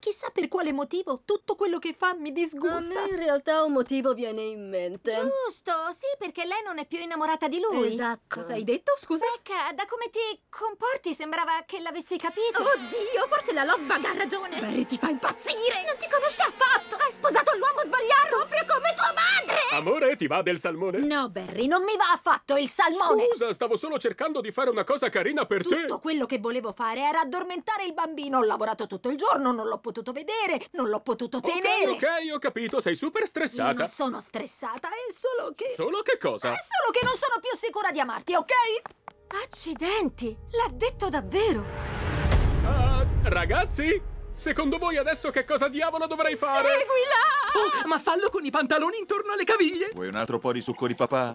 Chissà per quale motivo tutto quello che fa mi disgusta. A me in realtà un motivo viene in mente. Giusto, sì, perché lei non è più innamorata di lui. Esatto. Cosa hai detto, scusa? Becca, da come ti comporti sembrava che l'avessi capito. Oddio, forse la Lobba ha ragione. Barry ti fa impazzire. Non ti Amore, ti va del salmone? No, Barry, non mi va affatto il salmone! Scusa, stavo solo cercando di fare una cosa carina per tutto te! Tutto quello che volevo fare era addormentare il bambino. Ho lavorato tutto il giorno, non l'ho potuto vedere, non l'ho potuto tenere! Ok, ok, ho capito, sei super stressata! Io non sono stressata, è solo che... Solo che cosa? È solo che non sono più sicura di amarti, ok? Accidenti! L'ha detto davvero! Uh, ragazzi, Secondo voi adesso che cosa diavolo dovrei fare? Seguila! Oh, ma fallo con i pantaloni intorno alle caviglie! Vuoi un altro po' di succo di papà?